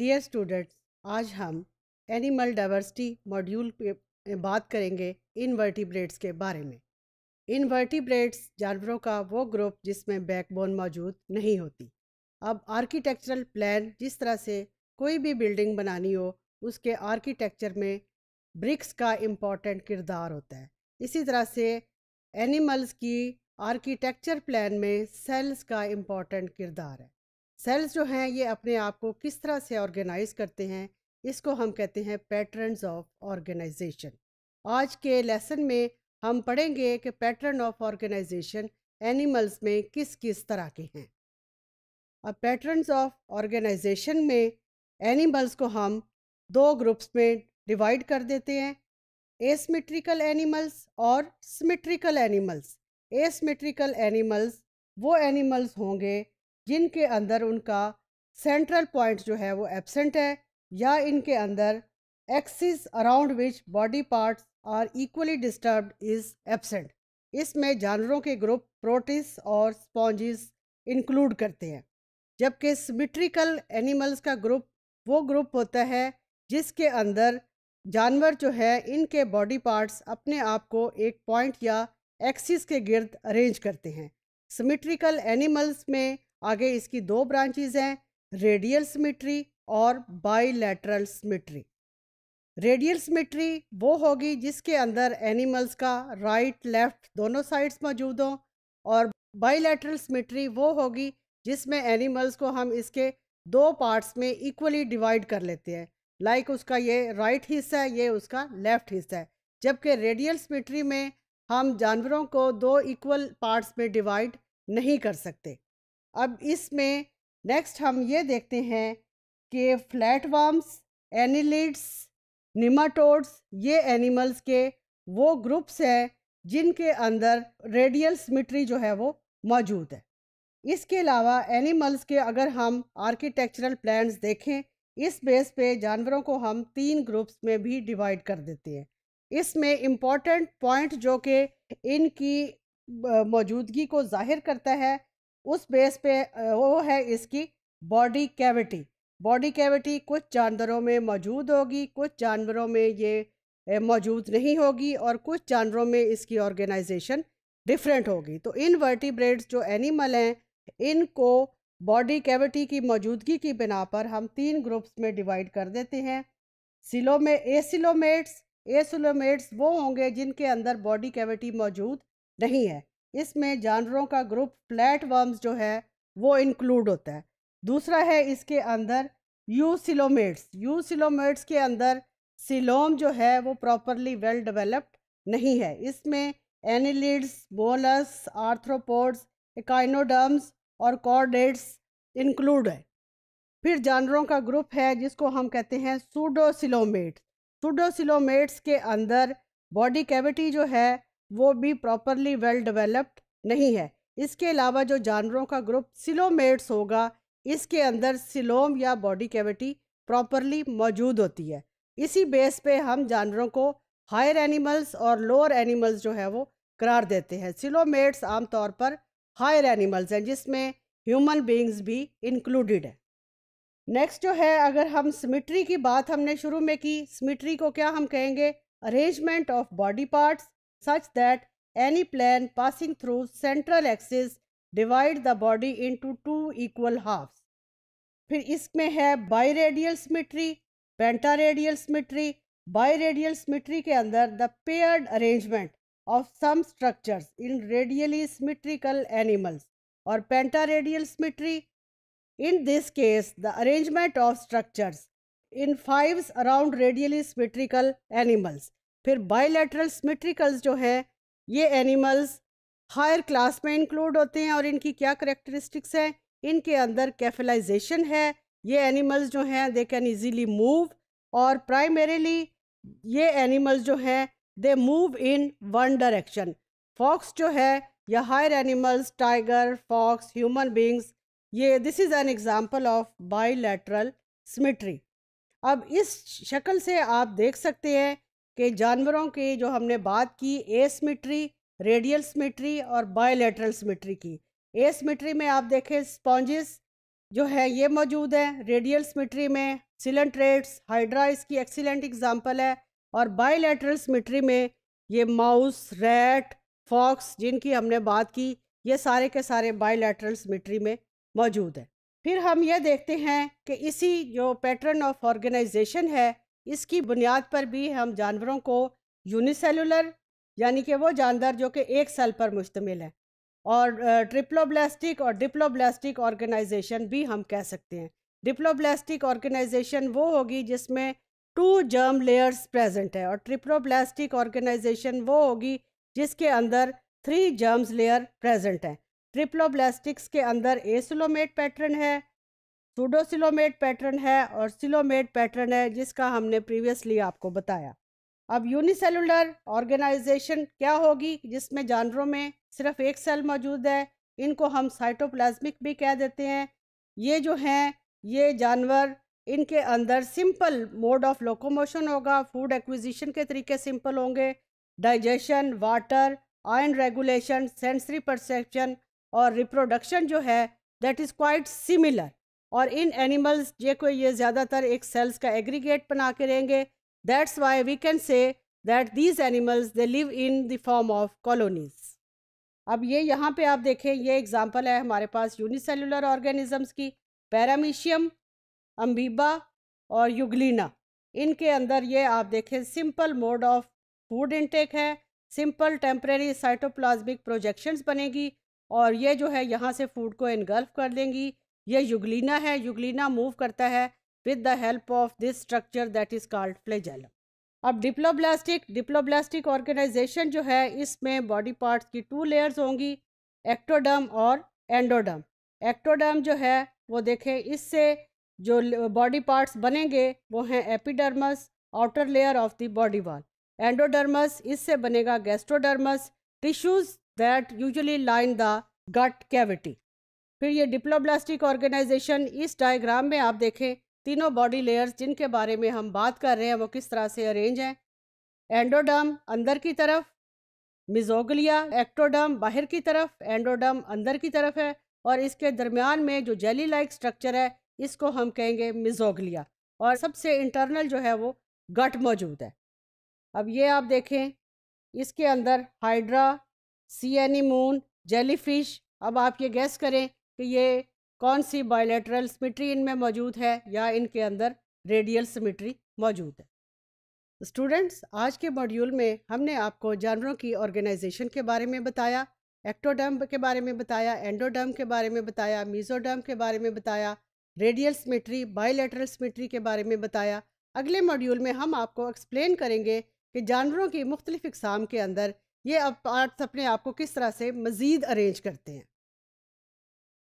Dear students आज हम animal diversity module पे बात करेंगे इनवर्टिब्रेट्स के बारे में इनवर्टिब्रेट्स जानवरों का वो ग्रुप जिसमें बैकबोन मौजूद नहीं होती अब आर्किटेक्चरल प्लान जिस तरह से कोई भी बिल्डिंग बनानी हो उसके आर्किटेक्चर में ब्रिक्स का इम्पॉर्टेंट किरदार होता है इसी तरह से एनिमल्स की आर्किटेक्चर प्लान में सेल्स का इम्पॉर्टेंट किरदार है सेल्स जो हैं ये अपने आप को किस तरह से ऑर्गेनाइज करते हैं इसको हम कहते हैं पैटर्न्स ऑफ ऑर्गेनाइजेशन आज के लेसन में हम पढ़ेंगे कि पैटर्न ऑफ ऑर्गेनाइजेशन एनिमल्स में किस किस तरह के हैं अब पैटर्न्स ऑफ ऑर्गेनाइजेशन में एनिमल्स को हम दो ग्रुप्स में डिवाइड कर देते हैं एसमेट्रिकल एनिमल्स और सिमेट्रिकल एनिमल्स एसमेट्रिकल एनिमल्स वो एनिमल्स होंगे जिनके अंदर उनका सेंट्रल पॉइंट जो है वो एबसेंट है या इनके अंदर axis around which body parts are equally disturb is absent इसमें जानवरों के ग्रुप प्रोटीस और स्पॉन्जिस इंक्लूड करते हैं जबकि सिमिट्रिकल एनिमल्स का ग्रुप वो ग्रुप होता है जिसके अंदर जानवर जो है इनके बॉडी पार्ट्स अपने आप को एक पॉइंट या एक्सिस के गिर्द अरेंज करते हैं सिमिट्रिकल एनिमल्स में आगे इसकी दो ब्रांचेज हैं रेडियल सिमिट्री और बाइलेटरल सिमिट्री रेडियल सिमिट्री वो होगी जिसके अंदर एनिमल्स का राइट लेफ्ट दोनों साइड्स मौजूद हों और बाइलेटरल सिमिट्री वो होगी जिसमें एनिमल्स को हम इसके दो पार्ट्स में इक्वली डिवाइड कर लेते हैं लाइक like उसका ये राइट हिस्सा है ये उसका लेफ़्ट हिस्सा है जबकि रेडियल सिमिट्री में हम जानवरों को दो इक्वल पार्ट्स में डिवाइड नहीं कर सकते अब इसमें नेक्स्ट हम ये देखते हैं कि फ्लैट वार्म्स एनिलिड्स निमाटोड्स ये एनिमल्स के वो ग्रुप्स हैं जिनके अंदर रेडियल सिमिट्री जो है वो मौजूद है इसके अलावा एनिमल्स के अगर हम आर्किटेक्चरल प्लान्स देखें इस बेस पे जानवरों को हम तीन ग्रुप्स में भी डिवाइड कर देते हैं इसमें इम्पॉर्टेंट पॉइंट जो कि इनकी मौजूदगी को जाहिर करता है उस बेस पे वो है इसकी बॉडी कैविटी बॉडी कैविटी कुछ जानवरों में मौजूद होगी कुछ जानवरों में ये मौजूद नहीं होगी और कुछ जानवरों में इसकी ऑर्गेनाइजेशन डिफरेंट होगी तो इन वर्टिब्रेड्स जो एनिमल हैं इनको बॉडी कैविटी की मौजूदगी की बिना पर हम तीन ग्रुप्स में डिवाइड कर देते हैं सिलो में एसिलोमेट्स एसिलोमेट्स वो होंगे जिनके अंदर बॉडी कैविटी मौजूद नहीं है इसमें जानवरों का ग्रुप फ्लैट वर्म्स जो है वो इंक्लूड होता है दूसरा है इसके अंदर यूसिलोमेट्स सिलोमेट्स के अंदर सिलोम जो है वो प्रॉपरली वेल डेवलप्ड नहीं है इसमें एनिलिड्स बोलस आर्थ्रोपोड्स एकाइनोडम्स और कॉर्डेट्स इंक्लूड है फिर जानवरों का ग्रुप है जिसको हम कहते हैं सूडोसिलोमेट्स सूडोसिलोमेट्स के अंदर बॉडी कैविटी जो है वो भी प्रॉपरली वेल डेवलप्ड नहीं है इसके अलावा जो जानवरों का ग्रुप सिलोमेट्स होगा इसके अंदर सिलोम या बॉडी कैविटी प्रॉपरली मौजूद होती है इसी बेस पे हम जानवरों को हायर एनिमल्स और लोअर एनिमल्स जो है वो करार देते हैं सिलोमेट्स आमतौर पर हायर एनिमल्स हैं जिसमें ह्यूमन बींग्स भी इंक्लूडेड है नेक्स्ट जो है अगर हम सिमिट्री की बात हमने शुरू में की सिमिट्री को क्या हम कहेंगे arrangement of body parts such that any plane passing through central axis divide the body into two equal halves. फिर इसमें है biradial symmetry, pentaradial symmetry, biradial symmetry के अंदर the paired arrangement of some structures in radially symmetrical animals or pentaradial symmetry. In this case, the arrangement of structures in fives around radially symmetrical animals. फिर bilateral symmetricals जो है ये animals higher class में include होते हैं और इनकी क्या करेक्टरिस्टिक्स हैं इनके अंदर कैफिलाइजेशन है ये एनिमल्स जो हैं दे कैन ईजीली मूव और प्राइमरीली ये एनिमल्स जो हैं they move in one direction fox जो है या higher animals tiger fox human beings ये this is an example of bilateral symmetry अब इस शक्ल से आप देख सकते हैं के जानवरों की जो हमने बात की एसमिट्री रेडियल सिमिट्री और बायोलेटरल सिमिट्री की ए सिमेट्री में आप देखें स्पॉन्जेस जो है ये मौजूद हैं रेडियल सिमिट्री में सिलेंट्रेट्स हाइड्रा इसकी एक्सीलेंट एग्जांपल है और बायोलेटरल सिमिट्री में ये माउस रैट फॉक्स जिनकी हमने बात की ये सारे के सारे बायोलेटरल सिमिट्री में मौजूद है फिर हम ये देखते हैं कि इसी जो पैटर्न ऑफ ऑर्गेनाइजेशन है इसकी बुनियाद पर भी हम जानवरों को यूनिसेलुलर यानी कि वो जानवर जो कि एक सेल पर मुश्तमिल है और ट्रिप्लोब्लास्टिक और डिप्लोब्लास्टिक ऑर्गेनाइजेशन भी हम कह सकते हैं डिप्लोब्लास्टिक ऑर्गेनाइजेशन वो होगी जिसमें टू जर्म लेयर्स प्रेजेंट है और ट्रिप्लोब्लास्टिक ऑर्गेनाइजेशन वो होगी जिसके अंदर थ्री जर्म्स लेयर प्रेजेंट है ट्रिप्लोब्लास्टिक्स के अंदर एसोलोमेट पैटर्न है सिलोमेट पैटर्न है और सिलोमेट पैटर्न है जिसका हमने प्रीवियसली आपको बताया अब यूनिसेलुलर ऑर्गेनाइजेशन क्या होगी जिसमें जानवरों में सिर्फ एक सेल मौजूद है इनको हम साइटोप्लाज्मिक भी कह देते हैं ये जो हैं ये जानवर इनके अंदर सिंपल मोड ऑफ लोकोमोशन होगा फूड एक्विजिशन के तरीके सिंपल होंगे digestion water ion regulation sensory perception और रिप्रोडक्शन जो है दैट इज़ क्वाइट सिमिलर और इन एनिमल्स जे को ये ज़्यादातर एक सेल्स का एग्रीगेट बना के रहेंगे that's why we can say that these animals they live in the form of colonies अब ये यहाँ पे आप देखें ये एग्जांपल है हमारे पास यूनिसेलुलर ऑर्गेनिजम्स की पैरामीशियम अम्बीबा और युगलिना इनके अंदर ये आप देखें simple mode of food intake है सिंपल टेम्प्रेरी साइटोप्लाज्मिक प्रोजेक्शंस बनेगी और ये जो है यहाँ से फूड को इनगल्फ कर देंगी यह युगलीना है युगलिना मूव करता है with the help of this structure that is called flagellum अब डिप्लोब्लास्टिक डिप्लोब्लास्टिक ऑर्गेनाइजेशन जो है इसमें बॉडी पार्ट्स की टू लेयर्स होंगी एक्टोडर्म और एंडोडर्म एक्टोडर्म जो है वो देखें इससे जो बॉडी पार्ट्स बनेंगे वो हैं epidermis outer layer of the body wall endodermis इससे बनेगा gastrodermis tissues that usually line the gut cavity फिर ये डिप्लोब्लास्टिक ऑर्गेनाइजेशन इस डायग्राम में आप देखें तीनों बॉडी लेयर्स जिनके बारे में हम बात कर रहे हैं वो किस तरह से अरेंज हैं एंडोडर्म अंदर की तरफ मिजोगलिया एक्टोडर्म बाहर की तरफ एंडोडर्म अंदर की तरफ है और इसके दरमियान में जो जेली लाइक स्ट्रक्चर है इसको हम कहेंगे मिजोगलिया और सबसे इंटरनल जो है वो गट मौजूद है अब ये आप देखें इसके अंदर हाइड्रा सी जेली फिश अब आप ये गैस करें कि ये कौन सी बायोलेटरल सिमिट्री इनमें मौजूद है या इनके अंदर रेडियल सिमिट्री मौजूद है स्टूडेंट्स आज के मॉड्यूल में हमने आपको जानवरों की ऑर्गेनाइजेशन के बारे में बताया एक्टोडर्म के बारे में बताया एंडोडर्म के बारे में बताया मीजोडर्म के बारे में बताया रेडियल सिमिट्री बायोलेटरल सिमिट्री के बारे में बताया अगले मॉड्यूल में हम आपको एक्सप्लेन करेंगे कि जानवरों की मुख्तलिफ इकसाम के अंदर ये पार्ट्स अपने आप को किस तरह से मज़ीद अरेंज करते हैं